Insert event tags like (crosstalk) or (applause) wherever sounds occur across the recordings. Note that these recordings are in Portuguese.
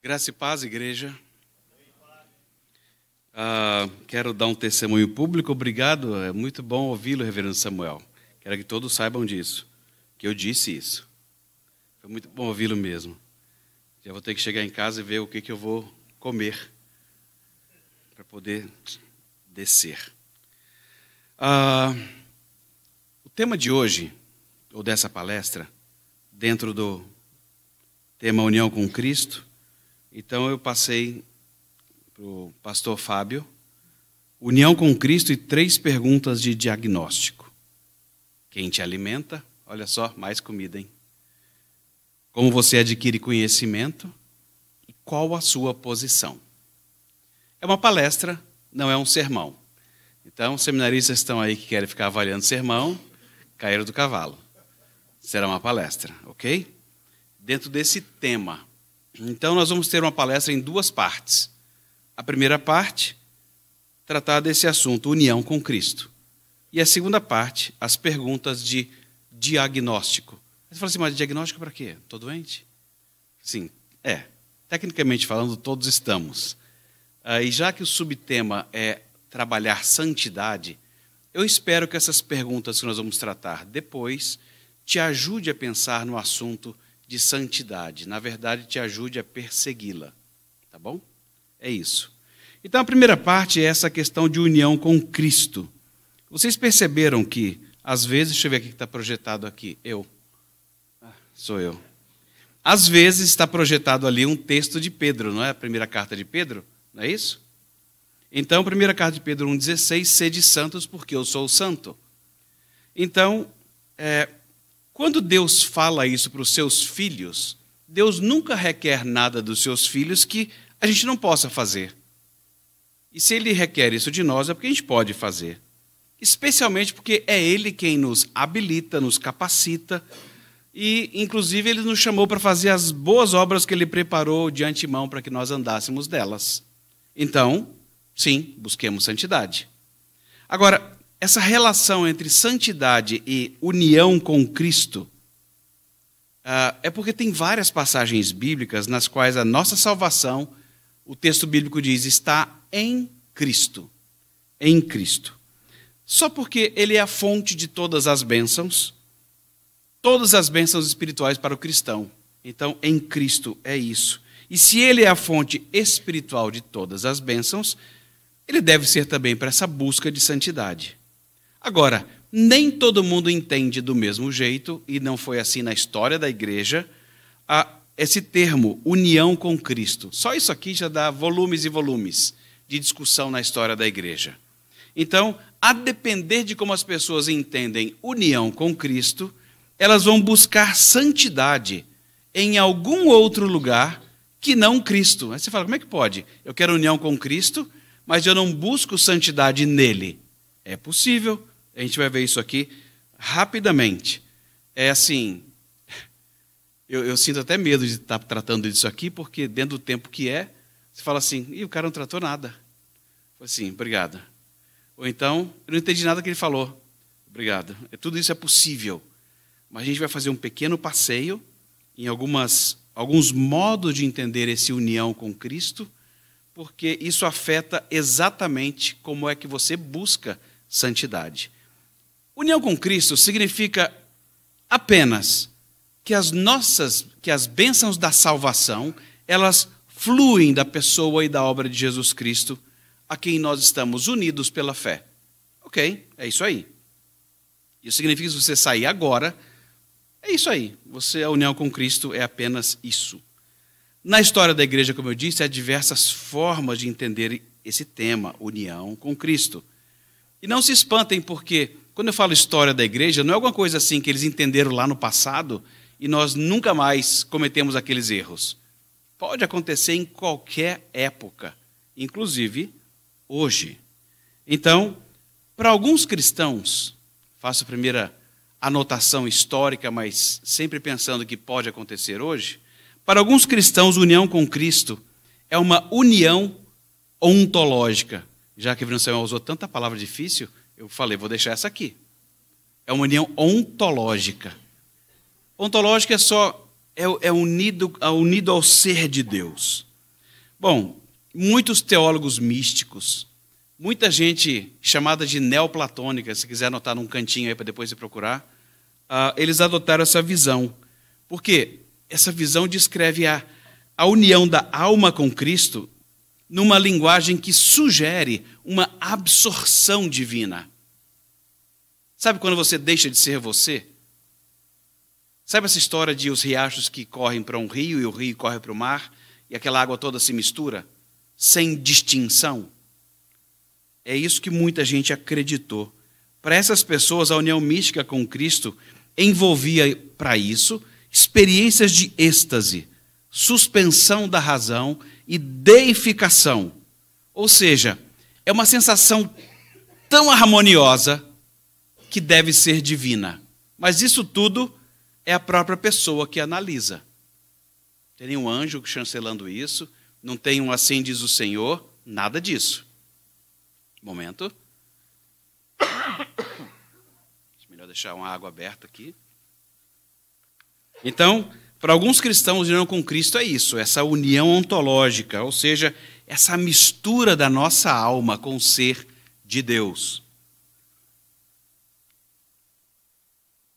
Graça e paz, igreja. Ah, quero dar um testemunho público. Obrigado, é muito bom ouvi-lo, Reverendo Samuel. Quero que todos saibam disso, que eu disse isso. Foi muito bom ouvi-lo mesmo. Já vou ter que chegar em casa e ver o que, que eu vou comer para poder descer. Ah, o tema de hoje, ou dessa palestra, dentro do tema União com Cristo, então eu passei para o pastor Fábio, união com Cristo e três perguntas de diagnóstico. Quem te alimenta? Olha só, mais comida, hein? Como você adquire conhecimento e qual a sua posição? É uma palestra, não é um sermão. Então, seminaristas estão aí que querem ficar avaliando sermão, caíram do cavalo. Será uma palestra, ok? Dentro desse tema, então, nós vamos ter uma palestra em duas partes. A primeira parte, tratar desse assunto, união com Cristo. E a segunda parte, as perguntas de diagnóstico. Você fala assim, mas diagnóstico é para quê? Estou doente? Sim, é. Tecnicamente falando, todos estamos. Ah, e já que o subtema é trabalhar santidade, eu espero que essas perguntas que nós vamos tratar depois te ajude a pensar no assunto de santidade. Na verdade, te ajude a persegui-la. Tá bom? É isso. Então, a primeira parte é essa questão de união com Cristo. Vocês perceberam que, às vezes, deixa eu ver aqui que está projetado aqui, eu. Ah, sou eu. Às vezes está projetado ali um texto de Pedro, não é? A primeira carta de Pedro, não é isso? Então, primeira carta de Pedro 1,16, sede santos porque eu sou santo. Então, é, quando Deus fala isso para os seus filhos, Deus nunca requer nada dos seus filhos que a gente não possa fazer. E se ele requer isso de nós, é porque a gente pode fazer. Especialmente porque é ele quem nos habilita, nos capacita, e inclusive ele nos chamou para fazer as boas obras que ele preparou de antemão para que nós andássemos delas. Então, sim, busquemos santidade. Agora, essa relação entre santidade e união com Cristo uh, é porque tem várias passagens bíblicas nas quais a nossa salvação, o texto bíblico diz, está em Cristo. Em Cristo. Só porque Ele é a fonte de todas as bênçãos, todas as bênçãos espirituais para o cristão. Então, em Cristo é isso. E se Ele é a fonte espiritual de todas as bênçãos, ele deve ser também para essa busca de santidade. Agora, nem todo mundo entende do mesmo jeito, e não foi assim na história da igreja, a, esse termo, união com Cristo. Só isso aqui já dá volumes e volumes de discussão na história da igreja. Então, a depender de como as pessoas entendem união com Cristo, elas vão buscar santidade em algum outro lugar que não Cristo. Aí você fala, como é que pode? Eu quero união com Cristo, mas eu não busco santidade nele. É possível. A gente vai ver isso aqui rapidamente. É assim, eu, eu sinto até medo de estar tá tratando disso aqui, porque dentro do tempo que é, você fala assim, e o cara não tratou nada. Assim, obrigado. Ou então, eu não entendi nada que ele falou. Obrigado. É, tudo isso é possível. Mas a gente vai fazer um pequeno passeio em algumas, alguns modos de entender essa união com Cristo, porque isso afeta exatamente como é que você busca santidade. União com Cristo significa apenas que as nossas, que as bênçãos da salvação, elas fluem da pessoa e da obra de Jesus Cristo, a quem nós estamos unidos pela fé. Ok, é isso aí. Isso significa que se você sair agora, é isso aí. Você, a união com Cristo é apenas isso. Na história da igreja, como eu disse, há diversas formas de entender esse tema, união com Cristo. E não se espantem, porque quando eu falo história da igreja, não é alguma coisa assim que eles entenderam lá no passado e nós nunca mais cometemos aqueles erros. Pode acontecer em qualquer época, inclusive hoje. Então, para alguns cristãos, faço a primeira anotação histórica, mas sempre pensando que pode acontecer hoje. Para alguns cristãos, união com Cristo é uma união ontológica. Já que Bruno Samuel usou tanta palavra difícil, eu falei, vou deixar essa aqui. É uma união ontológica. Ontológica é só é, é unido, é unido ao ser de Deus. Bom, muitos teólogos místicos, muita gente chamada de neoplatônica, se quiser anotar num cantinho aí para depois você procurar, uh, eles adotaram essa visão. Porque essa visão descreve a, a união da alma com Cristo numa linguagem que sugere uma absorção divina. Sabe quando você deixa de ser você? Sabe essa história de os riachos que correm para um rio e o rio corre para o mar e aquela água toda se mistura? Sem distinção? É isso que muita gente acreditou. Para essas pessoas, a união mística com Cristo envolvia, para isso, experiências de êxtase, suspensão da razão e deificação. Ou seja, é uma sensação tão harmoniosa que deve ser divina. Mas isso tudo é a própria pessoa que analisa. Não tem nenhum anjo chancelando isso, não tem um assim diz o Senhor, nada disso. Momento. Melhor deixar uma água aberta aqui. Então, para alguns cristãos, união com Cristo é isso, essa união ontológica, ou seja, essa mistura da nossa alma com o ser de Deus.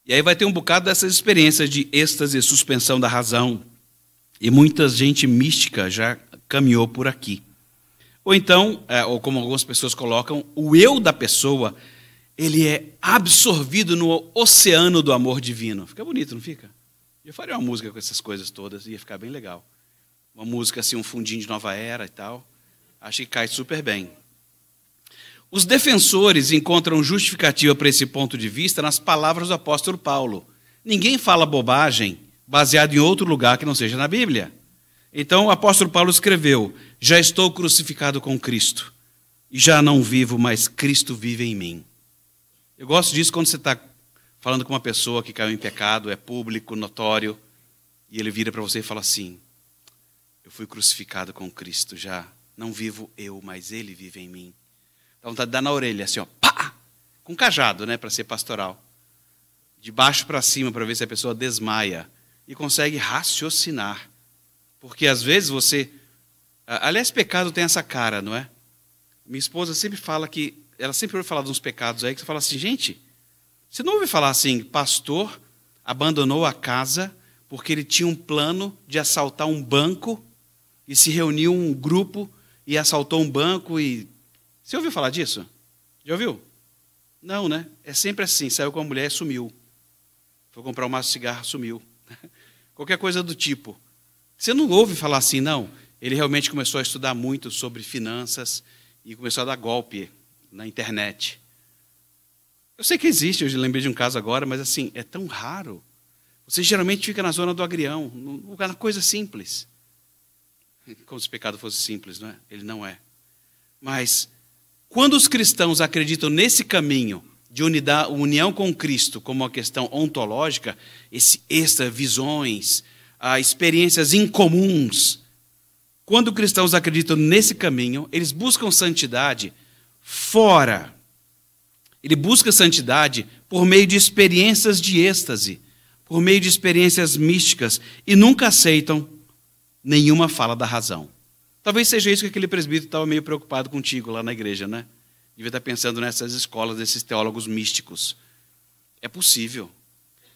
E aí vai ter um bocado dessas experiências de êxtase, suspensão da razão. E muita gente mística já caminhou por aqui. Ou então, é, ou como algumas pessoas colocam, o eu da pessoa, ele é absorvido no oceano do amor divino. Fica bonito, não fica? Eu faria uma música com essas coisas todas, ia ficar bem legal uma música assim, um fundinho de nova era e tal. Acho que cai super bem. Os defensores encontram justificativa para esse ponto de vista nas palavras do apóstolo Paulo. Ninguém fala bobagem baseado em outro lugar que não seja na Bíblia. Então o apóstolo Paulo escreveu: Já estou crucificado com Cristo, e já não vivo, mas Cristo vive em mim. Eu gosto disso quando você está falando com uma pessoa que caiu em pecado, é público, notório, e ele vira para você e fala assim: eu fui crucificado com Cristo já. Não vivo eu, mas Ele vive em mim. Dá vontade de dar na orelha, assim, ó, pá! Com cajado, né, para ser pastoral. De baixo para cima, para ver se a pessoa desmaia. E consegue raciocinar. Porque às vezes você. Aliás, pecado tem essa cara, não é? Minha esposa sempre fala que. Ela sempre ouve falar de uns pecados aí que você fala assim, gente, você não ouve falar assim, pastor abandonou a casa porque ele tinha um plano de assaltar um banco e se reuniu um grupo e assaltou um banco e. Você ouviu falar disso? Já ouviu? Não, né? É sempre assim: saiu com a mulher e sumiu. Foi comprar um maço de cigarro, sumiu. (laughs) Qualquer coisa do tipo. Você não ouve falar assim, não. Ele realmente começou a estudar muito sobre finanças e começou a dar golpe na internet. Eu sei que existe, eu lembrei de um caso agora, mas assim, é tão raro. Você geralmente fica na zona do agrião, numa coisa simples. Como se o pecado fosse simples, não é? Ele não é. Mas quando os cristãos acreditam nesse caminho de unidade, união com Cristo como uma questão ontológica, esse extra visões, ah, experiências incomuns, quando cristãos acreditam nesse caminho, eles buscam santidade fora. Ele busca santidade por meio de experiências de êxtase, por meio de experiências místicas, e nunca aceitam nenhuma fala da razão. Talvez seja isso que aquele presbítero estava meio preocupado contigo lá na igreja, né? Devia estar pensando nessas escolas, nesses teólogos místicos. É possível.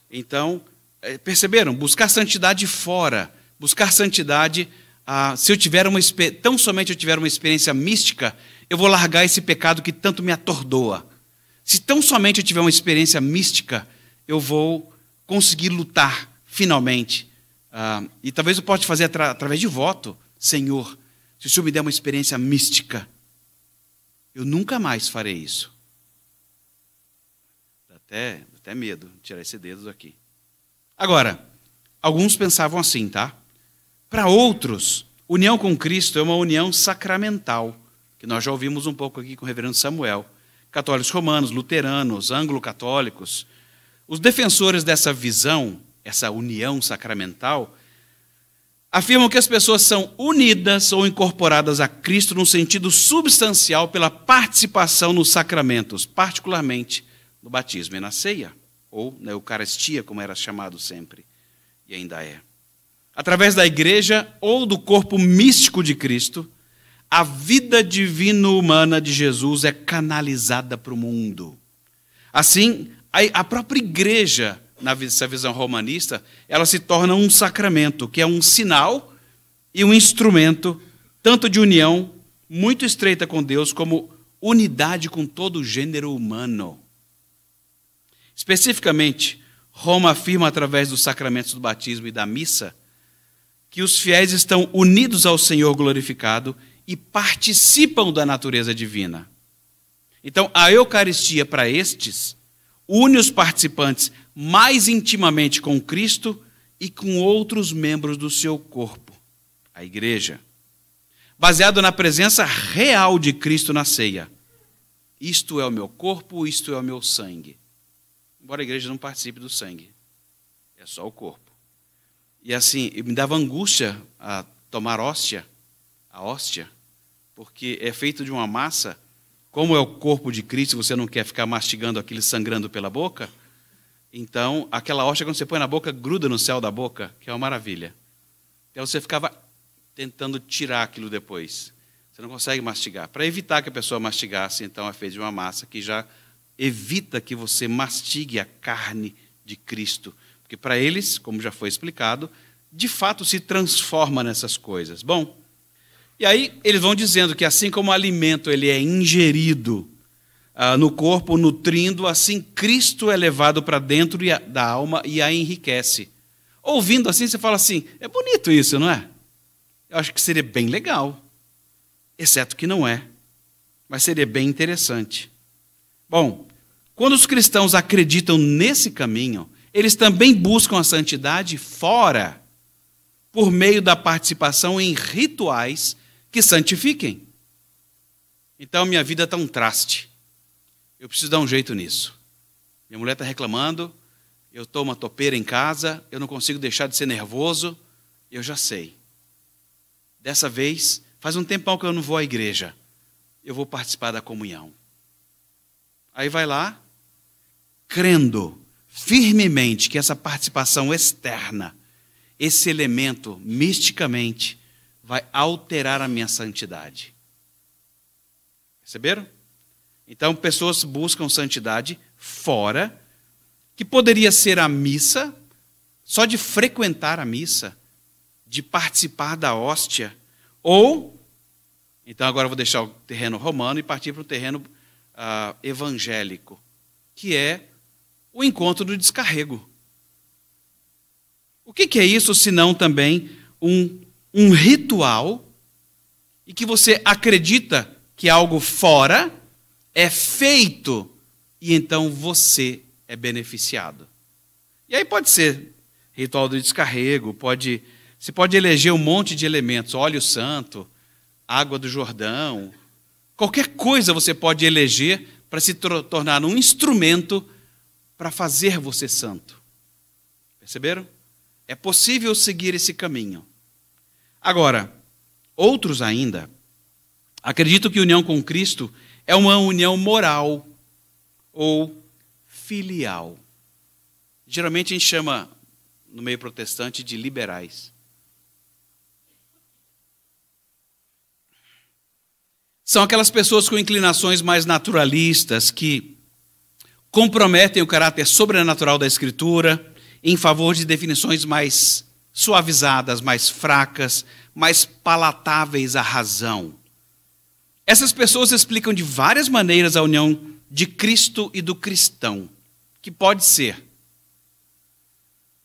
Então, é, perceberam? Buscar santidade fora, buscar santidade. Ah, se eu tiver uma tão somente eu tiver uma experiência mística, eu vou largar esse pecado que tanto me atordoa. Se tão somente eu tiver uma experiência mística, eu vou conseguir lutar finalmente ah, e talvez eu possa fazer atra através de voto, Senhor, se o Senhor me der uma experiência mística, eu nunca mais farei isso. Dá até, dá até medo tirar esse dedo daqui. Agora, alguns pensavam assim, tá? Para outros, união com Cristo é uma união sacramental, que nós já ouvimos um pouco aqui com o reverendo Samuel. Católicos romanos, luteranos, anglo-católicos. Os defensores dessa visão essa união sacramental, afirmam que as pessoas são unidas ou incorporadas a Cristo num sentido substancial pela participação nos sacramentos, particularmente no batismo e na ceia, ou na Eucaristia, como era chamado sempre e ainda é. Através da igreja ou do corpo místico de Cristo, a vida divino-humana de Jesus é canalizada para o mundo. Assim, a própria igreja nessa visão romanista, ela se torna um sacramento, que é um sinal e um instrumento tanto de união muito estreita com Deus como unidade com todo o gênero humano. Especificamente, Roma afirma através dos sacramentos do batismo e da missa que os fiéis estão unidos ao Senhor glorificado e participam da natureza divina. Então, a Eucaristia para estes une os participantes mais intimamente com Cristo e com outros membros do seu corpo, a igreja, baseado na presença real de Cristo na ceia. Isto é o meu corpo, isto é o meu sangue. Embora a igreja não participe do sangue, é só o corpo. E assim, me dava angústia a tomar hóstia, a hóstia, porque é feito de uma massa, como é o corpo de Cristo, você não quer ficar mastigando aquilo sangrando pela boca então, aquela hóstia, quando você põe na boca, gruda no céu da boca, que é uma maravilha. Então, você ficava tentando tirar aquilo depois. Você não consegue mastigar. Para evitar que a pessoa mastigasse, então, é de uma massa que já evita que você mastigue a carne de Cristo. Porque para eles, como já foi explicado, de fato se transforma nessas coisas. Bom, e aí eles vão dizendo que assim como o alimento ele é ingerido ah, no corpo, nutrindo, assim Cristo é levado para dentro da alma e a enriquece. Ouvindo assim, você fala assim: é bonito isso, não é? Eu acho que seria bem legal, exceto que não é, mas seria bem interessante. Bom, quando os cristãos acreditam nesse caminho, eles também buscam a santidade fora, por meio da participação em rituais que santifiquem. Então minha vida está um traste eu preciso dar um jeito nisso. Minha mulher está reclamando, eu estou uma topeira em casa, eu não consigo deixar de ser nervoso, eu já sei. Dessa vez, faz um tempão que eu não vou à igreja, eu vou participar da comunhão. Aí vai lá, crendo firmemente que essa participação externa, esse elemento misticamente, vai alterar a minha santidade. Perceberam? Então, pessoas buscam santidade fora, que poderia ser a missa, só de frequentar a missa, de participar da hóstia, ou. Então, agora vou deixar o terreno romano e partir para o terreno uh, evangélico, que é o encontro do descarrego. O que, que é isso, senão também um, um ritual e que você acredita que é algo fora é feito e então você é beneficiado. E aí pode ser ritual do descarrego, pode você pode eleger um monte de elementos, óleo santo, água do Jordão, qualquer coisa você pode eleger para se tornar um instrumento para fazer você santo. Perceberam? É possível seguir esse caminho. Agora, outros ainda acreditam que união com Cristo é uma união moral ou filial. Geralmente a gente chama, no meio protestante, de liberais. São aquelas pessoas com inclinações mais naturalistas que comprometem o caráter sobrenatural da Escritura em favor de definições mais suavizadas, mais fracas, mais palatáveis à razão. Essas pessoas explicam de várias maneiras a união de Cristo e do cristão, que pode ser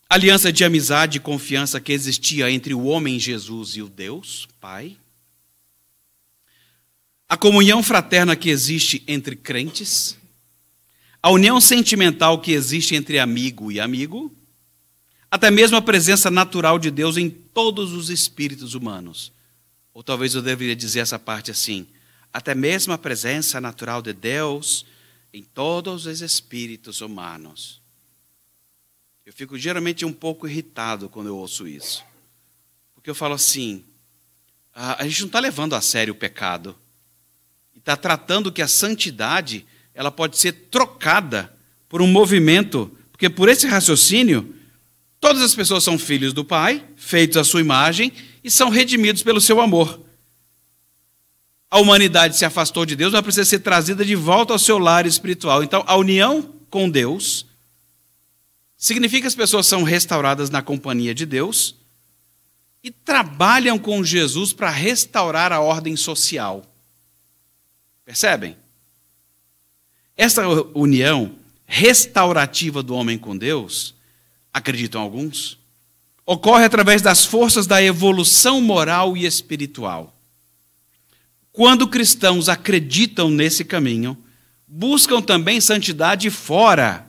aliança de amizade e confiança que existia entre o homem Jesus e o Deus, Pai, a comunhão fraterna que existe entre crentes, a união sentimental que existe entre amigo e amigo, até mesmo a presença natural de Deus em todos os espíritos humanos. Ou talvez eu deveria dizer essa parte assim: até mesmo a presença natural de Deus em todos os espíritos humanos. Eu fico geralmente um pouco irritado quando eu ouço isso. Porque eu falo assim: ah, a gente não está levando a sério o pecado. E está tratando que a santidade ela pode ser trocada por um movimento. Porque por esse raciocínio, todas as pessoas são filhos do Pai, feitos à sua imagem e são redimidos pelo seu amor a humanidade se afastou de Deus, ela precisa ser trazida de volta ao seu lar espiritual. Então, a união com Deus significa que as pessoas são restauradas na companhia de Deus e trabalham com Jesus para restaurar a ordem social. Percebem? Essa união restaurativa do homem com Deus, acreditam alguns, ocorre através das forças da evolução moral e espiritual. Quando cristãos acreditam nesse caminho, buscam também santidade fora,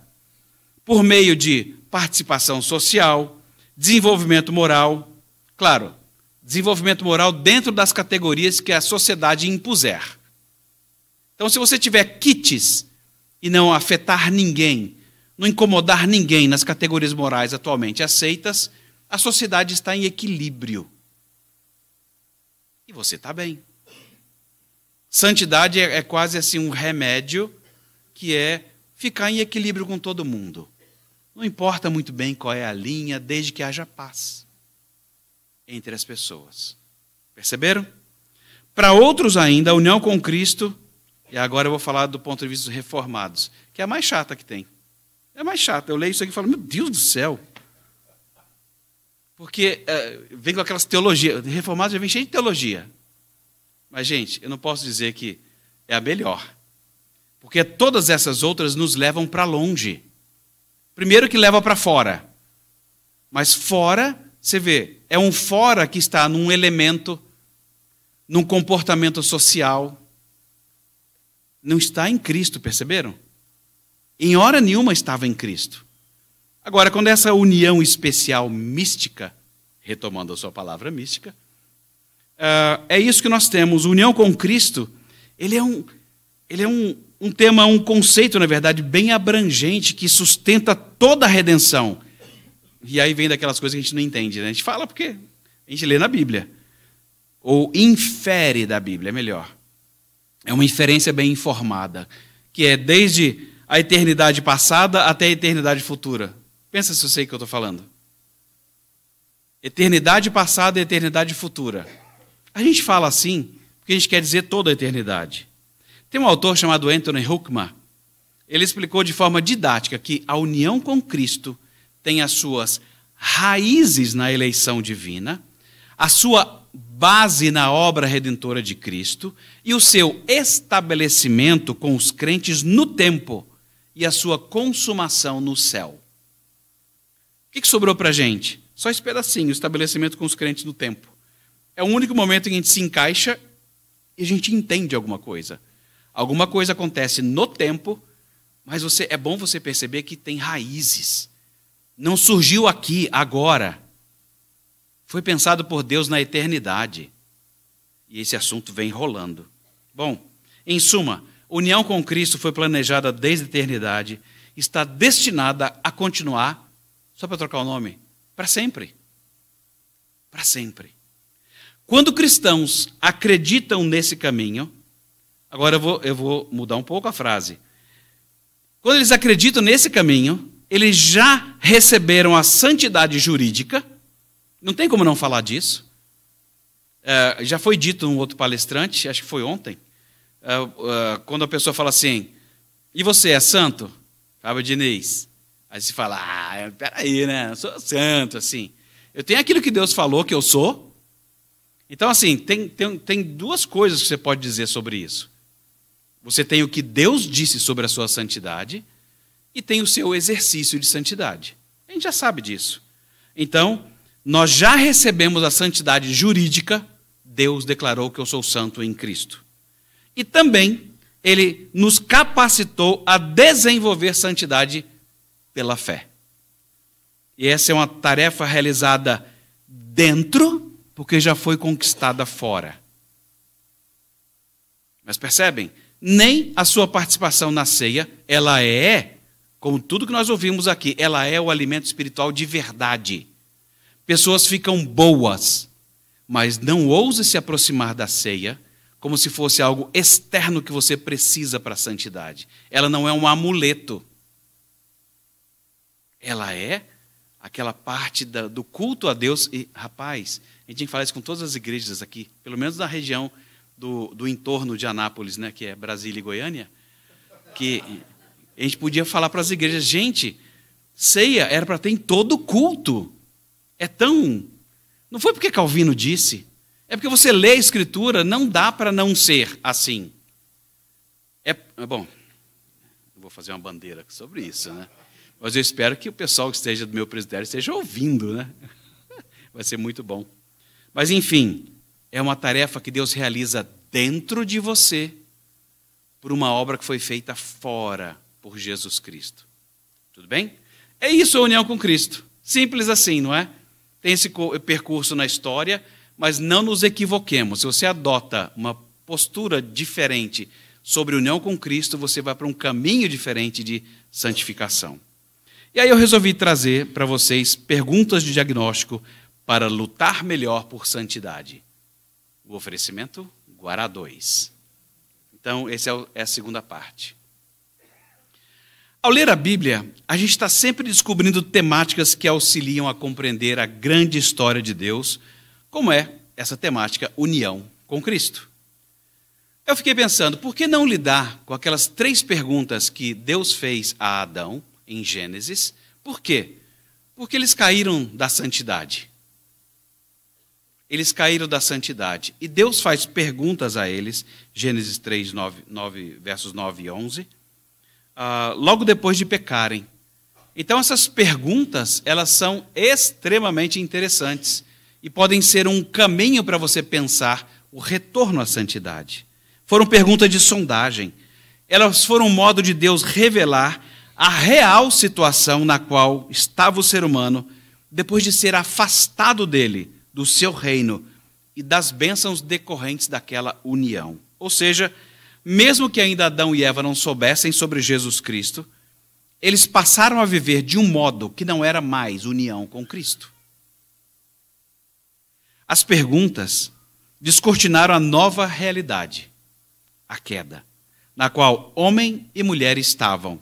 por meio de participação social, desenvolvimento moral, claro, desenvolvimento moral dentro das categorias que a sociedade impuser. Então, se você tiver kits e não afetar ninguém, não incomodar ninguém nas categorias morais atualmente aceitas, a sociedade está em equilíbrio. E você está bem. Santidade é, é quase assim um remédio que é ficar em equilíbrio com todo mundo. Não importa muito bem qual é a linha, desde que haja paz entre as pessoas. Perceberam? Para outros ainda, a união com Cristo, e agora eu vou falar do ponto de vista dos reformados, que é a mais chata que tem. É a mais chata. Eu leio isso aqui e falo, meu Deus do céu. Porque é, vem com aquelas teologias. Reformados já vem cheio de teologia. Mas, gente, eu não posso dizer que é a melhor. Porque todas essas outras nos levam para longe. Primeiro que leva para fora. Mas fora, você vê, é um fora que está num elemento, num comportamento social. Não está em Cristo, perceberam? Em hora nenhuma estava em Cristo. Agora, quando essa união especial mística, retomando a sua palavra mística, uh, é isso que nós temos. União com Cristo, ele é um, ele é um, um tema, um conceito, na verdade, bem abrangente que sustenta toda a redenção. E aí vem daquelas coisas que a gente não entende. Né? A gente fala porque a gente lê na Bíblia. Ou infere da Bíblia, é melhor. É uma inferência bem informada, que é desde a eternidade passada até a eternidade futura. Pensa se eu sei o que eu estou falando. Eternidade passada e eternidade futura. A gente fala assim porque a gente quer dizer toda a eternidade. Tem um autor chamado Anthony Huckman. Ele explicou de forma didática que a união com Cristo tem as suas raízes na eleição divina, a sua base na obra redentora de Cristo e o seu estabelecimento com os crentes no tempo e a sua consumação no céu. O que sobrou para a gente? Só esse pedacinho, o estabelecimento com os crentes no tempo. É o único momento em que a gente se encaixa e a gente entende alguma coisa. Alguma coisa acontece no tempo, mas você, é bom você perceber que tem raízes. Não surgiu aqui, agora. Foi pensado por Deus na eternidade. E esse assunto vem rolando. Bom, em suma, união com Cristo foi planejada desde a eternidade, está destinada a continuar, só para trocar o nome, para sempre. Para sempre. Quando cristãos acreditam nesse caminho, agora eu vou, eu vou mudar um pouco a frase. Quando eles acreditam nesse caminho, eles já receberam a santidade jurídica, não tem como não falar disso. É, já foi dito um outro palestrante, acho que foi ontem, é, é, quando a pessoa fala assim: E você é santo? Fábio Diniz. Aí se fala: Ah, peraí, né? Eu sou santo, assim. Eu tenho aquilo que Deus falou que eu sou, então, assim, tem, tem, tem duas coisas que você pode dizer sobre isso. Você tem o que Deus disse sobre a sua santidade e tem o seu exercício de santidade. A gente já sabe disso. Então, nós já recebemos a santidade jurídica, Deus declarou que eu sou santo em Cristo. E também, Ele nos capacitou a desenvolver santidade pela fé. E essa é uma tarefa realizada dentro porque já foi conquistada fora. Mas percebem? Nem a sua participação na ceia, ela é, como tudo que nós ouvimos aqui, ela é o alimento espiritual de verdade. Pessoas ficam boas, mas não ouse se aproximar da ceia como se fosse algo externo que você precisa para a santidade. Ela não é um amuleto. Ela é aquela parte da, do culto a Deus e, rapaz, a gente tem que falar isso com todas as igrejas aqui, pelo menos na região do, do entorno de Anápolis, né, que é Brasília e Goiânia, que a gente podia falar para as igrejas, gente, ceia era para ter em todo culto. É tão. Não foi porque Calvino disse. É porque você lê a escritura, não dá para não ser assim. É, é bom, vou fazer uma bandeira sobre isso, né? Mas eu espero que o pessoal que esteja do meu presbitério esteja ouvindo, né? (laughs) Vai ser muito bom. Mas enfim, é uma tarefa que Deus realiza dentro de você por uma obra que foi feita fora por Jesus Cristo. Tudo bem? É isso a união com Cristo. Simples assim, não é? Tem esse percurso na história, mas não nos equivoquemos. Se você adota uma postura diferente sobre união com Cristo, você vai para um caminho diferente de santificação. E aí eu resolvi trazer para vocês perguntas de diagnóstico para lutar melhor por santidade. O oferecimento Guará 2. Então, essa é, é a segunda parte. Ao ler a Bíblia, a gente está sempre descobrindo temáticas que auxiliam a compreender a grande história de Deus, como é essa temática união com Cristo. Eu fiquei pensando, por que não lidar com aquelas três perguntas que Deus fez a Adão em Gênesis? Por quê? Porque eles caíram da santidade eles caíram da santidade. E Deus faz perguntas a eles, Gênesis 3, 9, 9 versos 9 e 11, uh, ah, logo depois de pecarem. Então, essas perguntas, elas são extremamente interessantes e podem ser um caminho para você pensar o retorno à santidade. Foram perguntas de sondagem. Elas foram um modo de Deus revelar a real situação na qual estava o ser humano depois de ser afastado dele do seu reino e das bênçãos decorrentes daquela união. Ou seja, mesmo que ainda Adão e Eva não soubessem sobre Jesus Cristo, eles passaram a viver de um modo que não era mais união com Cristo. As perguntas descortinaram a nova realidade, a queda, na qual homem e mulher estavam,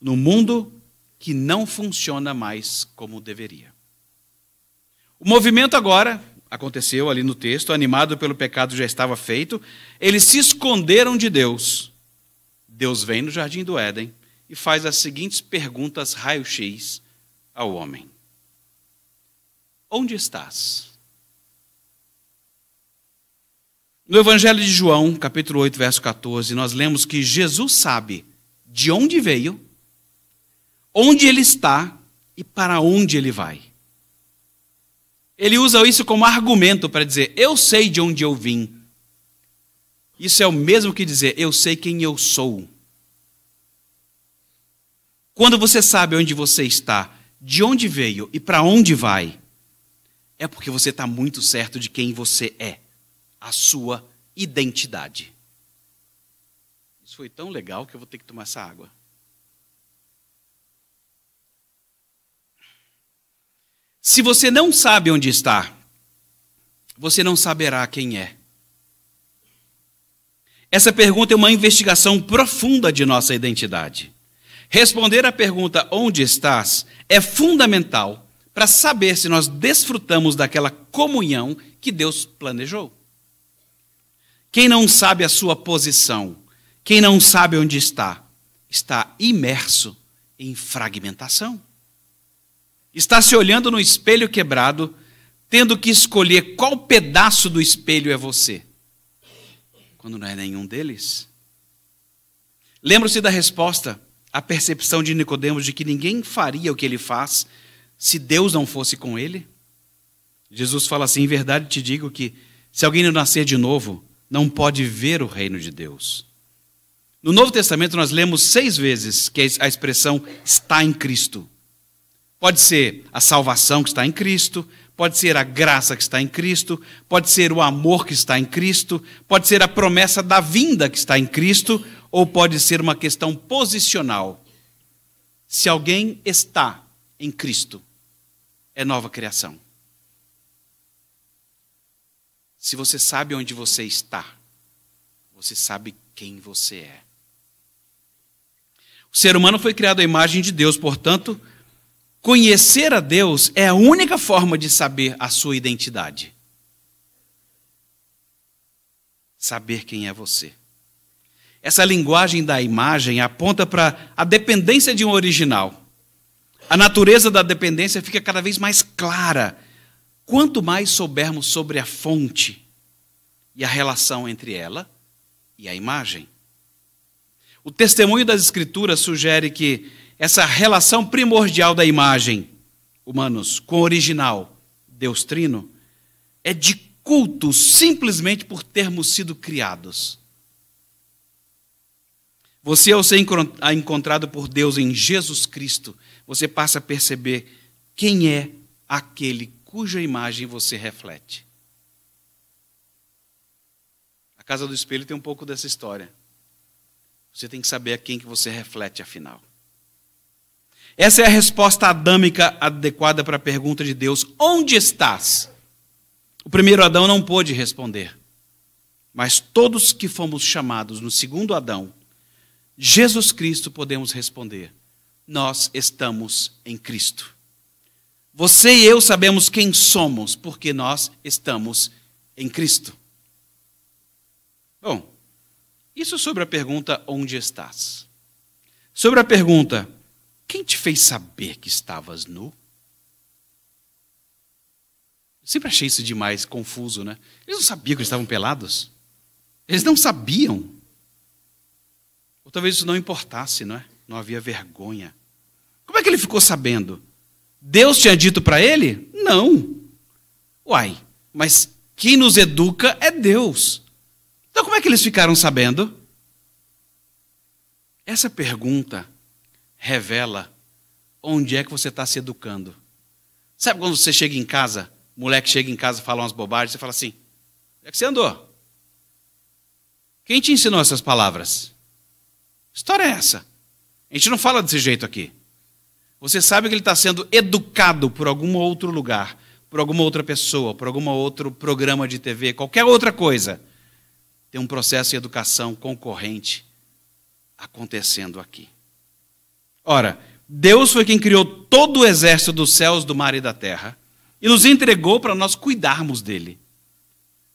no mundo que não funciona mais como deveria. O movimento agora aconteceu ali no texto, animado pelo pecado já estava feito, eles se esconderam de Deus. Deus vem no jardim do Éden e faz as seguintes perguntas raio-x ao homem: Onde estás? No Evangelho de João, capítulo 8, verso 14, nós lemos que Jesus sabe de onde veio, onde ele está e para onde ele vai. Ele usa isso como argumento para dizer: Eu sei de onde eu vim. Isso é o mesmo que dizer: Eu sei quem eu sou. Quando você sabe onde você está, de onde veio e para onde vai, é porque você está muito certo de quem você é, a sua identidade. Isso foi tão legal que eu vou ter que tomar essa água. Se você não sabe onde está, você não saberá quem é. Essa pergunta é uma investigação profunda de nossa identidade. Responder à pergunta onde estás é fundamental para saber se nós desfrutamos daquela comunhão que Deus planejou. Quem não sabe a sua posição, quem não sabe onde está, está imerso em fragmentação está se olhando no espelho quebrado, tendo que escolher qual pedaço do espelho é você, quando não é nenhum deles. lembra se da resposta à percepção de Nicodemos de que ninguém faria o que ele faz se Deus não fosse com ele? Jesus fala assim: "Em verdade te digo que se alguém não nascer de novo, não pode ver o reino de Deus." No Novo Testamento nós lemos seis vezes que a expressão está em Cristo. Pode ser a salvação que está em Cristo, pode ser a graça que está em Cristo, pode ser o amor que está em Cristo, pode ser a promessa da vinda que está em Cristo, ou pode ser uma questão posicional. Se alguém está em Cristo, é nova criação. Se você sabe onde você está, você sabe quem você é. O ser humano foi criado à imagem de Deus, portanto, Conhecer a Deus é a única forma de saber a sua identidade. Saber quem é você. Essa linguagem da imagem aponta para a dependência de um original. A natureza da dependência fica cada vez mais clara quanto mais soubermos sobre a fonte e a relação entre ela e a imagem. O testemunho das Escrituras sugere que essa relação primordial da imagem, humanos, com o original, Deus Trino, é de culto simplesmente por termos sido criados. Você, ao ser encontrado por Deus em Jesus Cristo, você passa a perceber quem é aquele cuja imagem você reflete. A Casa do Espelho tem um pouco dessa história. Você tem que saber a quem que você reflete, afinal. Essa é a resposta adâmica adequada para a pergunta de Deus: Onde estás? O primeiro Adão não pôde responder. Mas todos que fomos chamados no segundo Adão, Jesus Cristo, podemos responder: Nós estamos em Cristo. Você e eu sabemos quem somos, porque nós estamos em Cristo. Bom, isso sobre a pergunta onde estás. Sobre a pergunta quem te fez saber que estavas nu? Sempre achei isso demais, confuso, né? Eles não sabiam que eles estavam pelados. Eles não sabiam. Ou talvez isso não importasse, não é? Não havia vergonha. Como é que ele ficou sabendo? Deus tinha dito para ele? Não. Uai, mas quem nos educa é Deus. Então como é que eles ficaram sabendo? Essa pergunta revela onde é que você está se educando. Sabe quando você chega em casa, moleque chega em casa e fala umas bobagens, você fala assim: onde é que você andou? Quem te ensinou essas palavras? história é essa? A gente não fala desse jeito aqui. Você sabe que ele está sendo educado por algum outro lugar, por alguma outra pessoa, por algum outro programa de TV, qualquer outra coisa. Tem um processo de educação concorrente acontecendo aqui. Ora, Deus foi quem criou todo o exército dos céus, do mar e da terra e nos entregou para nós cuidarmos dele.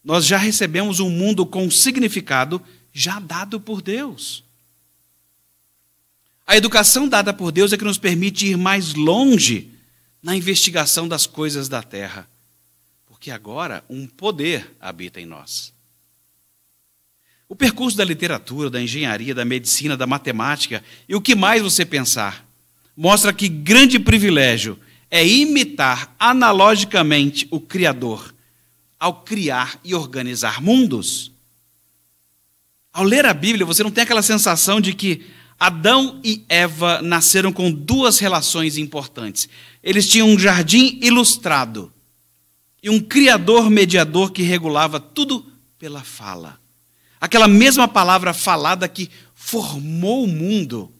Nós já recebemos um mundo com significado já dado por Deus. A educação dada por Deus é que nos permite ir mais longe na investigação das coisas da terra, porque agora um poder habita em nós. O percurso da literatura, da engenharia, da medicina, da matemática e o que mais você pensar mostra que grande privilégio é imitar analogicamente o Criador ao criar e organizar mundos. Ao ler a Bíblia, você não tem aquela sensação de que Adão e Eva nasceram com duas relações importantes. Eles tinham um jardim ilustrado e um criador mediador que regulava tudo pela fala. Aquela mesma palavra falada que formou o mundo.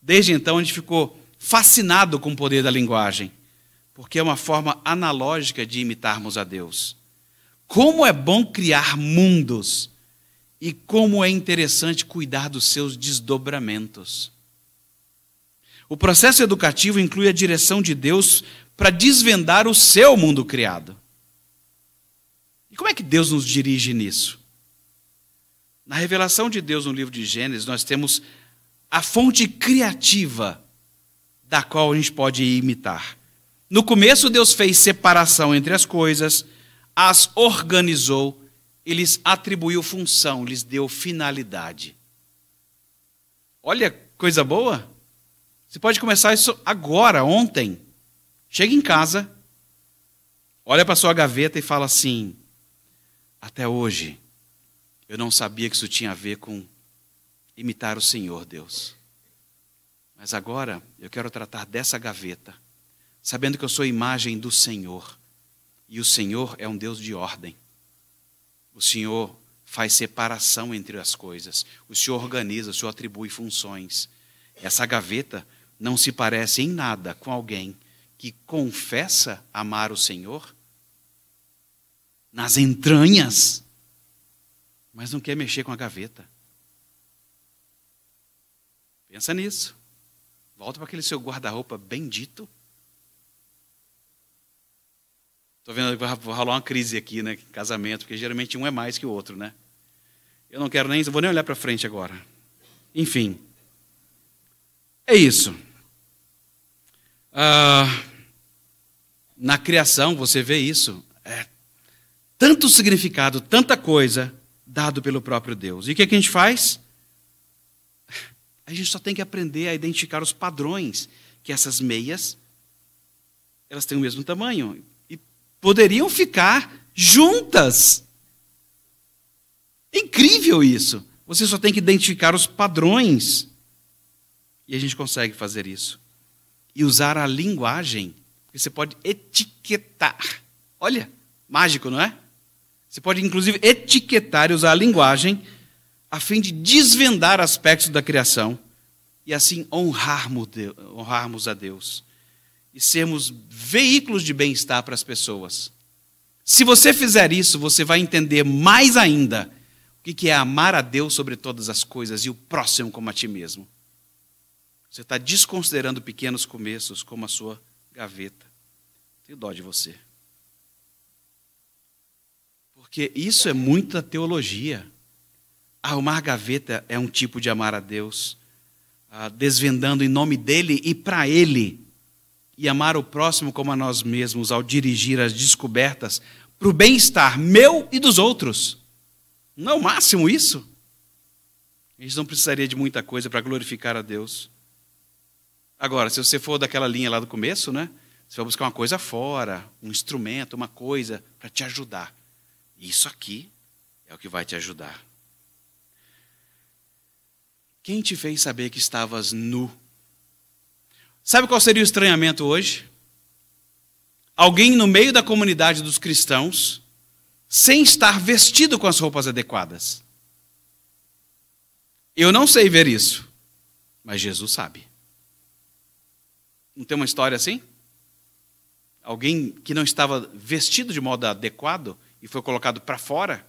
Desde então, a gente ficou fascinado com o poder da linguagem, porque é uma forma analógica de imitarmos a Deus. Como é bom criar mundos e como é interessante cuidar dos seus desdobramentos. O processo educativo inclui a direção de Deus para desvendar o seu mundo criado. E como é que Deus nos dirige nisso? Na revelação de Deus no livro de Gênesis, nós temos a fonte criativa da qual a gente pode imitar. No começo, Deus fez separação entre as coisas, as organizou e lhes atribuiu função, lhes deu finalidade. Olha, coisa boa! Você pode começar isso agora, ontem. Chega em casa, olha para sua gaveta e fala assim: até hoje, eu não sabia que isso tinha a ver com imitar o Senhor, Deus. Mas agora eu quero tratar dessa gaveta, sabendo que eu sou imagem do Senhor. E o Senhor é um Deus de ordem. O Senhor faz separação entre as coisas. O Senhor organiza, o Senhor atribui funções. Essa gaveta não se parece em nada com alguém que confessa amar o Senhor nas entranhas, mas não quer mexer com a gaveta. Pensa nisso. Volta para aquele seu guarda-roupa bendito. Estou vendo que vai rolar uma crise aqui, né? Casamento, porque geralmente um é mais que o outro, né? Eu não quero nem, vou nem olhar para frente agora. Enfim, é isso. Ah, na criação você vê isso tanto significado, tanta coisa dado pelo próprio Deus. E o que, é que a gente faz? A gente só tem que aprender a identificar os padrões que essas meias elas têm o mesmo tamanho e poderiam ficar juntas. É incrível isso. Você só tem que identificar os padrões e a gente consegue fazer isso. E usar a linguagem, você pode etiquetar. Olha, mágico, não é? Você pode, inclusive, etiquetar e usar a linguagem a fim de desvendar aspectos da criação e assim honrarmos a Deus e sermos veículos de bem-estar para as pessoas. Se você fizer isso, você vai entender mais ainda o que é amar a Deus sobre todas as coisas e o próximo como a ti mesmo. Você está desconsiderando pequenos começos como a sua gaveta. Tenho dó de você. Porque isso é muita teologia. Arrumar gaveta é um tipo de amar a Deus, ah, desvendando em nome dele e para ele, e amar o próximo como a nós mesmos ao dirigir as descobertas para o bem-estar meu e dos outros. Não é o máximo isso? A gente não precisaria de muita coisa para glorificar a Deus. Agora, se você for daquela linha lá do começo, né? Você vai buscar uma coisa fora, um instrumento, uma coisa para te ajudar. Isso aqui é o que vai te ajudar. Quem te fez saber que estavas nu? Sabe qual seria o estranhamento hoje? Alguém no meio da comunidade dos cristãos, sem estar vestido com as roupas adequadas. Eu não sei ver isso, mas Jesus sabe. Não tem uma história assim? Alguém que não estava vestido de modo adequado e foi colocado para fora.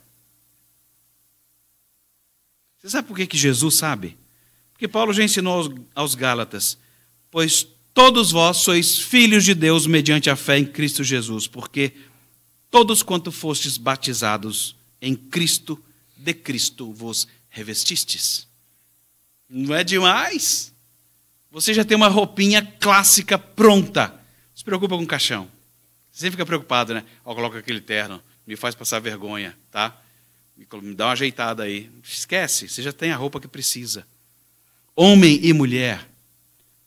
Você sabe por que, que Jesus sabe? Porque Paulo já ensinou aos, aos Gálatas: Pois todos vós sois filhos de Deus mediante a fé em Cristo Jesus, porque todos quanto fostes batizados em Cristo, de Cristo vos revestistes. Não é demais? Você já tem uma roupinha clássica pronta. Não se preocupa com o caixão. Você fica preocupado, né? Ó, coloca aquele terno me faz passar vergonha, tá? Me dá uma ajeitada aí. Esquece, você já tem a roupa que precisa. Homem e mulher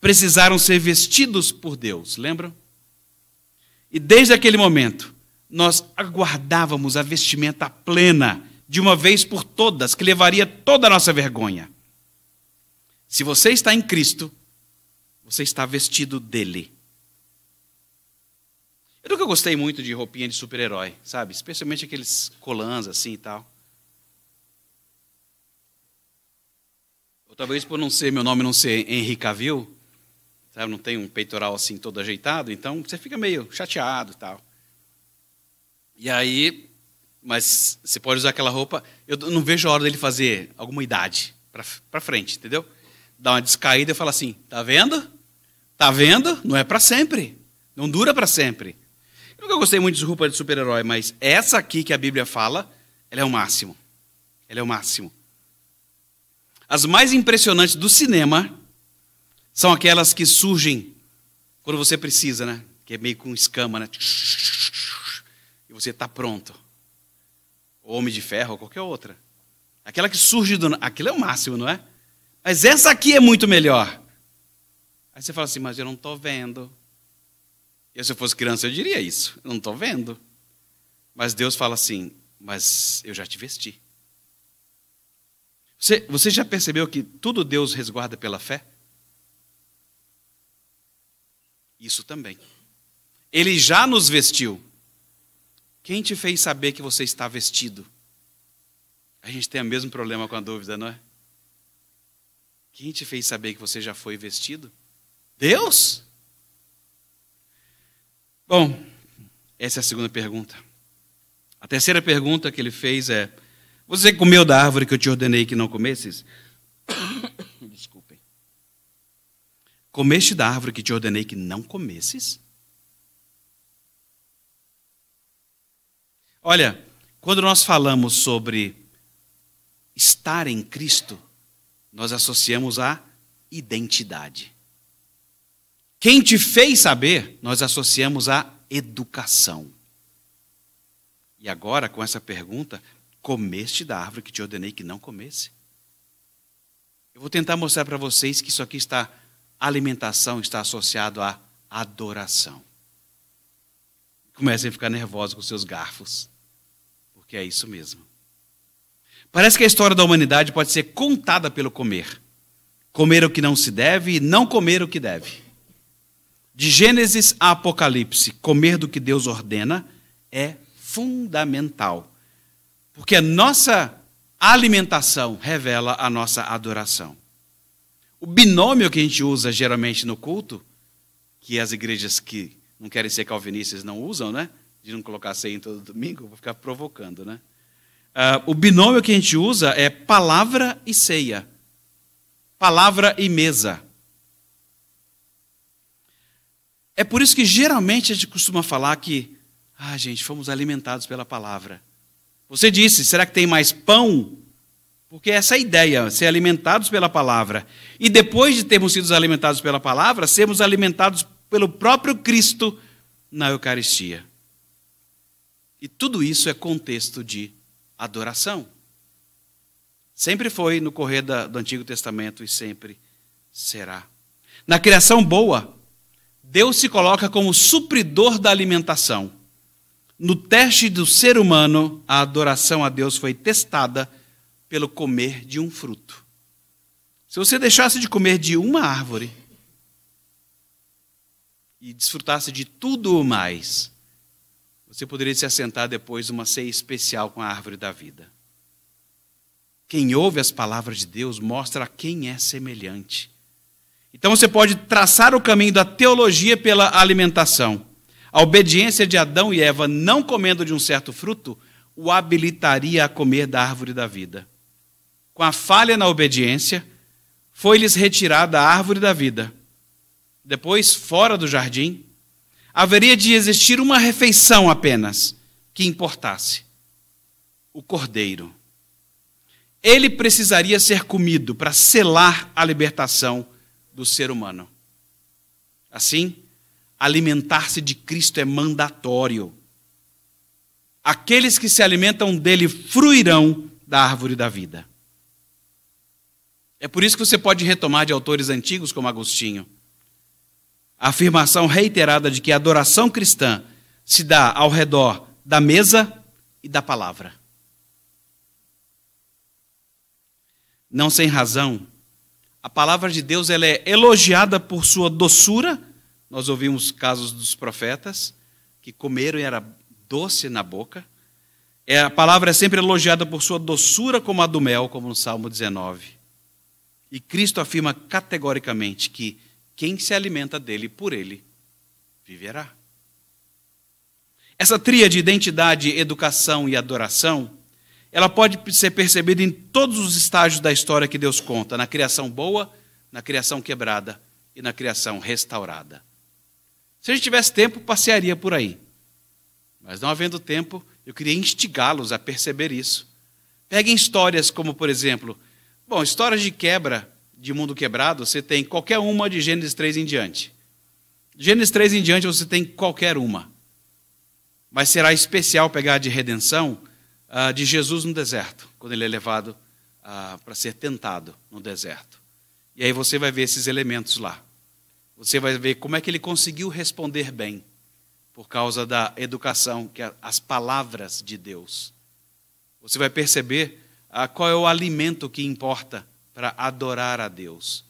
precisaram ser vestidos por Deus, lembram? E desde aquele momento, nós aguardávamos a vestimenta plena, de uma vez por todas, que levaria toda a nossa vergonha. Se você está em Cristo, você está vestido dele. Eu nunca gostei muito de roupinha de super-herói, sabe? Especialmente aqueles colãs assim e tal. Ou talvez por não ser, meu nome não ser Henri Cavill, sabe? Não tem um peitoral assim todo ajeitado, então você fica meio chateado e tal. E aí, mas você pode usar aquela roupa. Eu não vejo a hora dele fazer alguma idade para frente, entendeu? Dá uma descaída e fala assim: tá vendo? Tá vendo? Não é para sempre. Não dura para sempre. Eu nunca gostei muito de roupa de super-herói, mas essa aqui que a Bíblia fala, ela é o máximo. Ela é o máximo. As mais impressionantes do cinema são aquelas que surgem quando você precisa, né? Que é meio com escama, né? E você está pronto. Ou Homem de Ferro ou qualquer outra. Aquela que surge do. Aquilo é o máximo, não é? Mas essa aqui é muito melhor. Aí você fala assim, mas eu não estou vendo. E se eu fosse criança, eu diria isso. Eu não estou vendo. Mas Deus fala assim: Mas eu já te vesti. Você, você já percebeu que tudo Deus resguarda pela fé? Isso também. Ele já nos vestiu. Quem te fez saber que você está vestido? A gente tem o mesmo problema com a dúvida, não é? Quem te fez saber que você já foi vestido? Deus! Bom, essa é a segunda pergunta. A terceira pergunta que ele fez é: Você comeu da árvore que eu te ordenei que não comesses? (coughs) Desculpem. Comeste da árvore que te ordenei que não comesses? Olha, quando nós falamos sobre estar em Cristo, nós associamos a identidade. Quem te fez saber, nós associamos à educação. E agora, com essa pergunta, comeste da árvore que te ordenei que não comesse? Eu vou tentar mostrar para vocês que isso aqui está, alimentação está associado à adoração. Comecem a ficar nervosos com seus garfos, porque é isso mesmo. Parece que a história da humanidade pode ser contada pelo comer. Comer o que não se deve e não comer o que deve de Gênesis a Apocalipse, comer do que Deus ordena é fundamental. Porque a nossa alimentação revela a nossa adoração. O binômio que a gente usa geralmente no culto, que as igrejas que não querem ser calvinistas não usam, né? De não colocar ceia em todo domingo, vou ficar provocando, né? Uh, o binômio que a gente usa é palavra e ceia. Palavra e mesa. É por isso que geralmente a gente costuma falar que, ah, gente, fomos alimentados pela palavra. Você disse, será que tem mais pão? Porque essa é a ideia, ser alimentados pela palavra. E depois de termos sido alimentados pela palavra, sermos alimentados pelo próprio Cristo na Eucaristia. E tudo isso é contexto de adoração. Sempre foi no correr da, do Antigo Testamento e sempre será. Na criação boa, Deus se coloca como supridor da alimentação. No teste do ser humano, a adoração a Deus foi testada pelo comer de um fruto. Se você deixasse de comer de uma árvore e desfrutasse de tudo o mais, você poderia se assentar depois numa ceia especial com a árvore da vida. Quem ouve as palavras de Deus mostra a quem é semelhante. Então você pode traçar o caminho da teologia pela alimentação. A obediência de Adão e Eva não comendo de um certo fruto o habilitaria a comer da árvore da vida. Com a falha na obediência, foi-lhes retirada a árvore da vida. Depois, fora do jardim, haveria de existir uma refeição apenas que importasse: o cordeiro. Ele precisaria ser comido para selar a libertação do ser humano. Assim, alimentar-se de Cristo é mandatório. Aqueles que se alimentam dele fruirão da árvore da vida. É por isso que você pode retomar de autores antigos como Agostinho a afirmação reiterada de que a adoração cristã se dá ao redor da mesa e da palavra. Não sem razão, a palavra de Deus ela é elogiada por sua doçura. Nós ouvimos casos dos profetas que comeram e era doce na boca. É, a palavra é sempre elogiada por sua doçura como a do mel, como no Salmo 19. E Cristo afirma categoricamente que quem se alimenta dele por ele viverá. Essa tria de identidade, educação e adoração ela pode ser percebida em todos os estágios da história que Deus conta, na criação boa, na criação quebrada e na criação restaurada. Se a gente tivesse tempo, passearia por aí. Mas não havendo tempo, eu queria instigá-los a perceber isso. Peguem histórias como, por exemplo, bom, histórias de quebra, de mundo quebrado, você tem qualquer uma de Gênesis 3 em diante. Gênesis 3 em diante você tem qualquer uma. Mas será especial pegar de redenção uh, de Jesus no deserto, quando ele é levado uh, ah, para ser tentado no deserto. E aí você vai ver esses elementos lá. Você vai ver como é que ele conseguiu responder bem por causa da educação, que é as palavras de Deus. Você vai perceber ah, qual é o alimento que importa para adorar a Deus.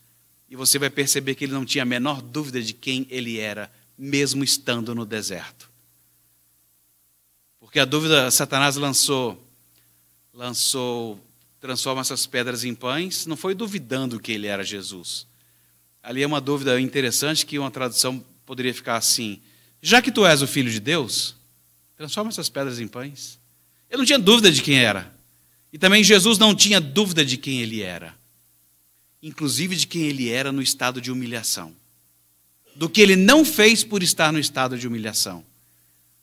E você vai perceber que ele não tinha a menor dúvida de quem ele era, mesmo estando no deserto. Porque a dúvida, Satanás lançou, lançou, transforma essas pedras em pães, não foi duvidando que ele era Jesus. Ali é uma dúvida interessante que uma tradução poderia ficar assim: já que tu és o filho de Deus, transforma essas pedras em pães. Ele não tinha dúvida de quem era. E também Jesus não tinha dúvida de quem ele era. Inclusive de quem ele era no estado de humilhação. Do que ele não fez por estar no estado de humilhação.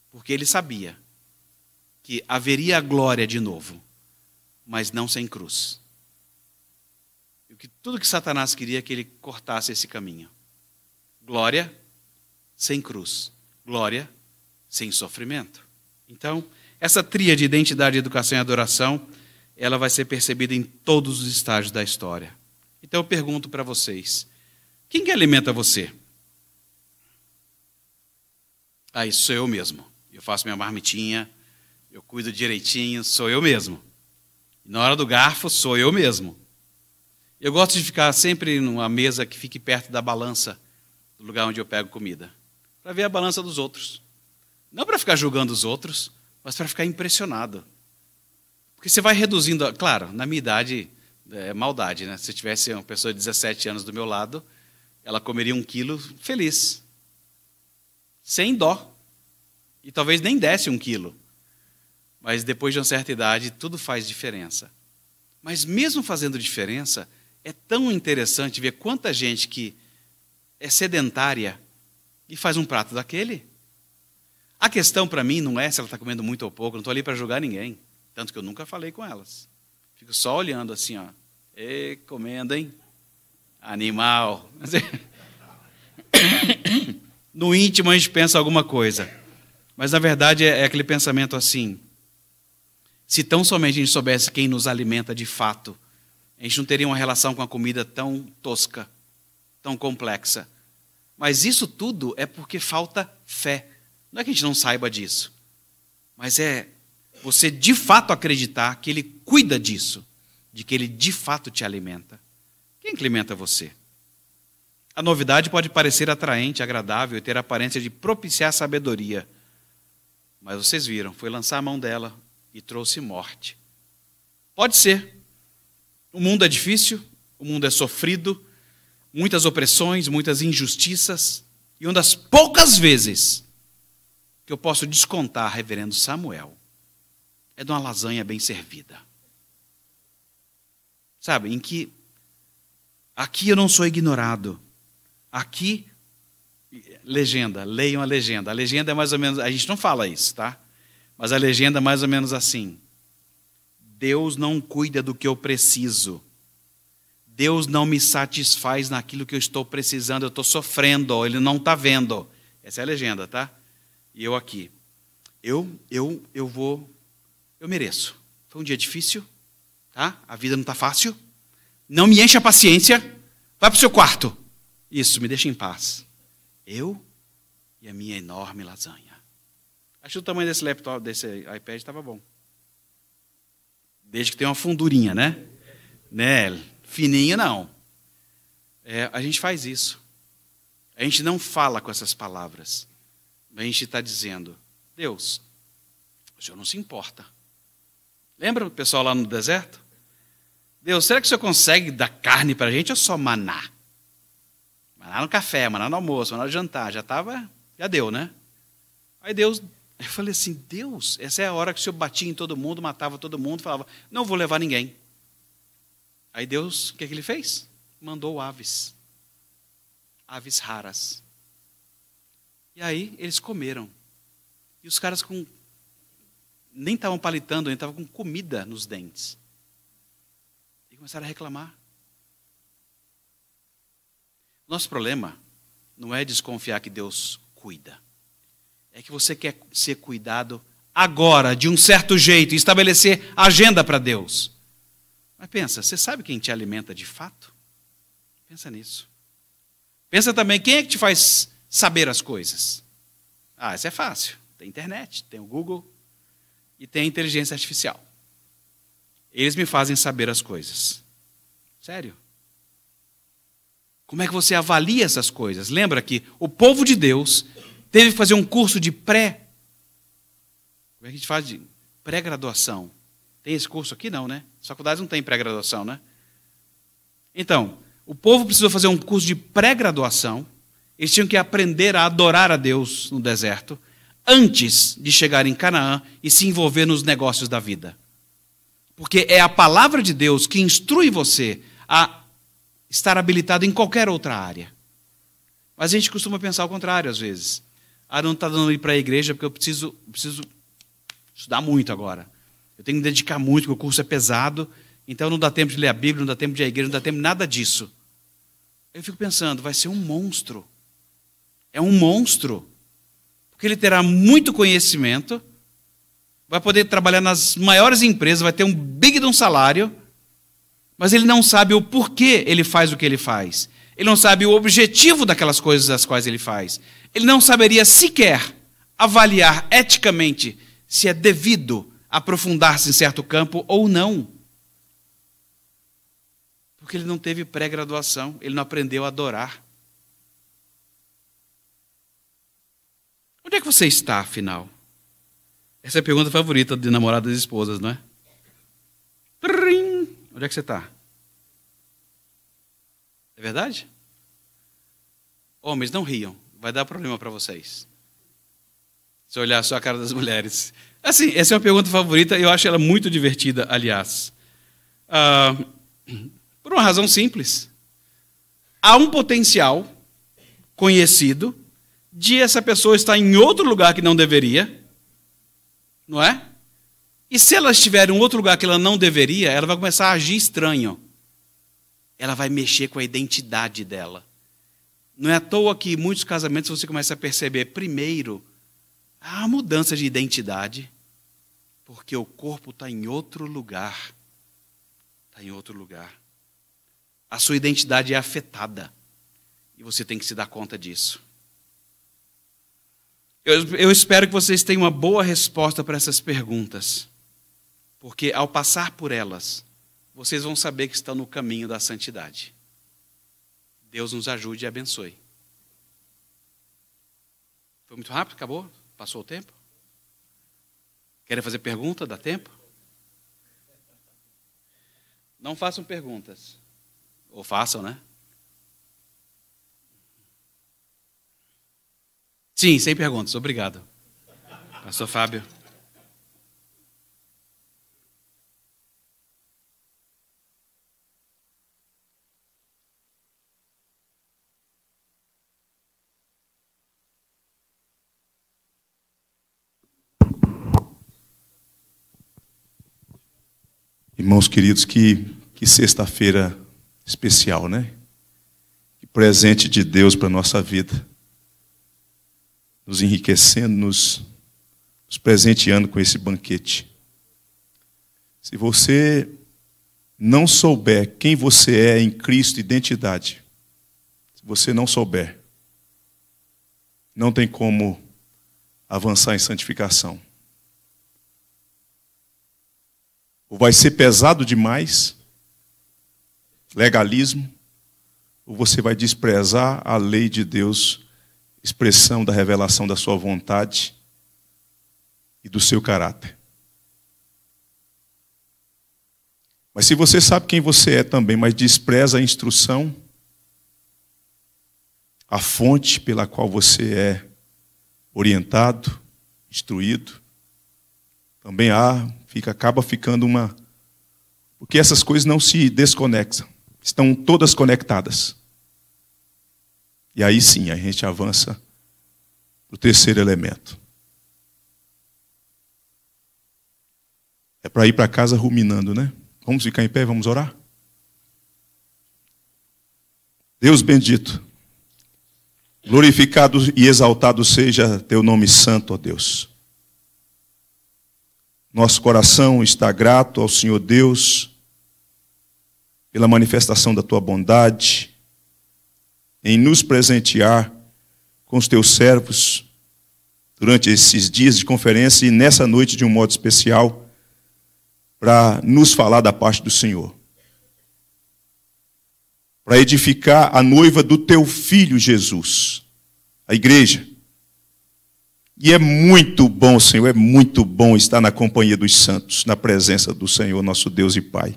Porque ele sabia que haveria glória de novo, mas não sem cruz. E que tudo que Satanás queria é que ele cortasse esse caminho. Glória sem cruz, glória sem sofrimento. Então, essa tria de identidade, educação e adoração, ela vai ser percebida em todos os estágios da história. Então eu pergunto para vocês: quem que alimenta você? Ah, isso sou eu mesmo. Eu faço minha marmitinha, eu cuido direitinho, sou eu mesmo. na hora do garfo, sou eu mesmo. Eu gosto de ficar sempre numa mesa que fique perto da balança do lugar onde eu pego comida, para ver a balança dos outros. Não para ficar julgando os outros, mas para ficar impressionado. Porque você vai reduzindo, claro, na minha idade é maldade, né? Se tivesse uma pessoa de 17 anos do meu lado, ela comeria um quilo feliz, sem dó, e talvez nem desse um quilo mas depois de uma certa idade tudo faz diferença. Mas mesmo fazendo diferença, é tão interessante ver quanta gente que é sedentária e faz um prato daquele. A questão para mim não é se ela está comendo muito ou pouco, não estou ali para julgar ninguém. Tanto que eu nunca falei com elas. Fico só olhando assim, ó. E comendo, hein? Animal. (coughs) No íntimo a gente pensa alguma coisa. Mas na verdade é, é aquele pensamento assim: se tão somente a gente soubesse quem nos alimenta de fato, a gente não teria uma relação com a comida tão tosca, tão complexa. Mas isso tudo é porque falta fé. Não é que a gente não saiba disso, mas é você de fato acreditar que Ele cuida disso, de que Ele de fato te alimenta. Quem alimenta você? A novidade pode parecer atraente, agradável e ter a aparência de propiciar sabedoria. Mas vocês viram, foi lançar a mão dela, e trouxe morte. Pode ser. O mundo é difícil, o mundo é sofrido, muitas opressões, muitas injustiças, e uma das poucas vezes que eu posso descontar, reverendo Samuel, é de uma lasanha bem servida. Sabe, em que aqui eu não sou ignorado. Aqui legenda, leiam a legenda. A legenda é mais ou menos, a gente não fala isso, tá? Mas a legenda é mais ou menos assim: Deus não cuida do que eu preciso. Deus não me satisfaz naquilo que eu estou precisando, eu estou sofrendo, ele não está vendo. Essa é a legenda, tá? E eu aqui. Eu, eu, eu vou, eu mereço. Foi um dia difícil, tá? A vida não está fácil. Não me enche a paciência. Vai para o seu quarto. Isso, me deixa em paz. Eu e a minha enorme lasanha. Acho que o tamanho desse laptop, desse iPad, estava bom. Desde que tenha uma fundurinha, né? Né? Fininha, não. É, a gente faz isso. A gente não fala com essas palavras. A gente está dizendo, Deus, o Senhor não se importa. Lembra o pessoal lá no deserto? Deus, será que o Senhor consegue dar carne para a gente ou só maná? Maná no café, maná no almoço, maná no jantar. Já estava, já deu, né? Aí Deus eu falei assim: Deus, essa é a hora que o senhor batia em todo mundo, matava todo mundo, falava: não vou levar ninguém. Aí Deus, o que, é que ele fez? Mandou aves, aves raras. E aí eles comeram. E os caras com nem estavam palitando, nem estavam com comida nos dentes. E começaram a reclamar. Nosso problema não é desconfiar que Deus cuida é que você quer ser cuidado agora, de um certo jeito, estabelecer agenda para Deus. Mas pensa, você sabe quem te alimenta de fato? Pensa nisso. Pensa também, quem é que te faz saber as coisas? Ah, isso é fácil. Tem internet, tem o Google e tem a inteligência artificial. Eles me fazem saber as coisas. Sério? Como é que você avalia essas coisas? Lembra que o povo de Deus teve que fazer um curso de pré. Como é que a gente faz de pré-graduação? Tem esse curso aqui? Não, né? As faculdades não têm pré-graduação, né? Então, o povo precisou fazer um curso de pré-graduação. Eles tinham que aprender a adorar a Deus no deserto antes de chegar em Canaã e se envolver nos negócios da vida. Porque é a palavra de Deus que instrui você a estar habilitado em qualquer outra área. Mas a gente costuma pensar o contrário às vezes. Ah, não está dando ir para a igreja porque eu preciso, preciso estudar muito agora. Eu tenho que me dedicar muito, porque o curso é pesado. Então não dá tempo de ler a Bíblia, não dá tempo de ir à igreja, não dá tempo nada disso. Eu fico pensando, vai ser um monstro. É um monstro. Porque ele terá muito conhecimento, vai poder trabalhar nas maiores empresas, vai ter um big de um salário, mas ele não sabe o porquê ele faz o que ele faz. Ele não sabe o objetivo daquelas coisas as quais ele faz ele não saberia sequer avaliar eticamente se é devido aprofundar-se em certo campo ou não. Porque ele não teve pré-graduação, ele não aprendeu a adorar. Onde é que você está, afinal? Essa é a pergunta favorita de namoradas e esposas, não é? Trim! Onde é que você está? É verdade? Homens, não riam vai dar problema para vocês. Se olhar só a cara das mulheres. Assim, essa é uma pergunta favorita, eu acho ela muito divertida, aliás. Ah, por uma razão simples. Há um potencial conhecido de essa pessoa estar em outro lugar que não deveria, não é? E se ela estiver em outro lugar que ela não deveria, ela vai começar a agir estranho. Ela vai mexer com a identidade dela. Não é à toa que muitos casamentos você começa a perceber, primeiro, a mudança de identidade, porque o corpo está em outro lugar. Está em outro lugar. A sua identidade é afetada. E você tem que se dar conta disso. Eu, eu espero que vocês tenham uma boa resposta para essas perguntas. Porque ao passar por elas, vocês vão saber que estão no caminho da santidade. Deus nos ajude e abençoe. Foi muito rápido? Acabou? Passou o tempo? Querem fazer pergunta? Dá tempo? Não façam perguntas. Ou façam, né? Sim, sem perguntas. Obrigado. Pastor Fábio. Irmãos queridos, que, que sexta-feira especial, né? Que presente de Deus para a nossa vida. Nos enriquecendo, nos, nos presenteando com esse banquete. Se você não souber quem você é em Cristo, identidade, se você não souber, não tem como avançar em santificação. Ou vai ser pesado demais, legalismo, ou você vai desprezar a lei de Deus, expressão da revelação da sua vontade e do seu caráter. Mas se você sabe quem você é também, mas despreza a instrução, a fonte pela qual você é orientado, instruído, também há Fica, acaba ficando uma. Porque essas coisas não se desconectam, estão todas conectadas. E aí sim, a gente avança para o terceiro elemento. É para ir para casa ruminando, né? Vamos ficar em pé, vamos orar? Deus bendito, glorificado e exaltado seja teu nome santo, ó Deus. Nosso coração está grato ao Senhor Deus pela manifestação da tua bondade em nos presentear com os teus servos durante esses dias de conferência e nessa noite de um modo especial para nos falar da parte do Senhor. Para edificar a noiva do teu filho Jesus, a igreja. E é muito bom, Senhor, é muito bom estar na companhia dos santos, na presença do Senhor, nosso Deus e Pai.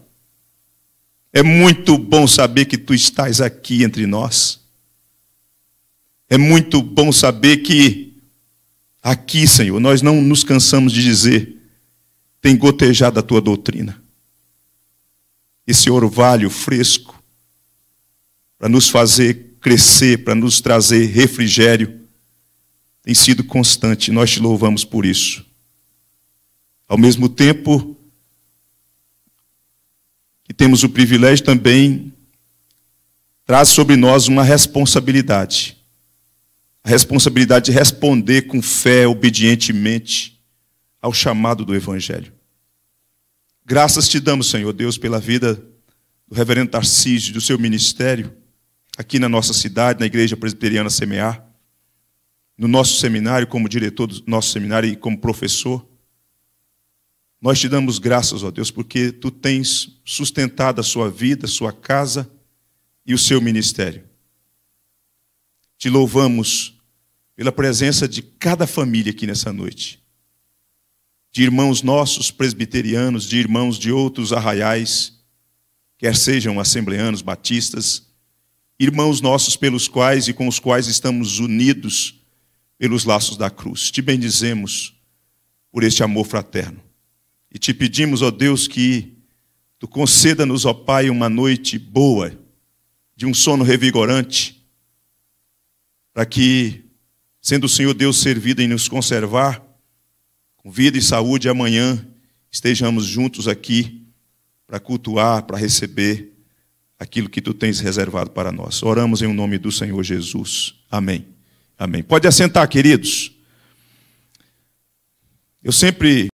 É muito bom saber que tu estás aqui entre nós. É muito bom saber que aqui, Senhor, nós não nos cansamos de dizer, tem gotejado a tua doutrina. Esse orvalho fresco para nos fazer crescer, para nos trazer refrigério tem sido constante, nós te louvamos por isso. Ao mesmo tempo que temos o privilégio também, traz sobre nós uma responsabilidade. A responsabilidade de responder com fé, obedientemente, ao chamado do Evangelho. Graças te damos, Senhor Deus, pela vida do reverendo Tarcísio, do seu ministério, aqui na nossa cidade, na Igreja Presbiteriana Semear no nosso seminário, como diretor do nosso seminário e como professor. Nós te damos graças, ó Deus, porque tu tens sustentado a sua vida, a sua casa e o seu ministério. Te louvamos pela presença de cada família aqui nessa noite, de irmãos nossos presbiterianos, de irmãos de outros arraiais, quer sejam assembleanos, batistas, irmãos nossos pelos quais e com os quais estamos unidos pelos laços da cruz. Te bendizemos por este amor fraterno. E te pedimos, ó Deus, que tu conceda-nos, ó Pai, uma noite boa, de um sono revigorante, para que, sendo o Senhor Deus servido em nos conservar, com vida e saúde, amanhã estejamos juntos aqui para cultuar, para receber aquilo que tu tens reservado para nós. Oramos em nome do Senhor Jesus. Amém. Amém. Pode assentar, queridos. Eu sempre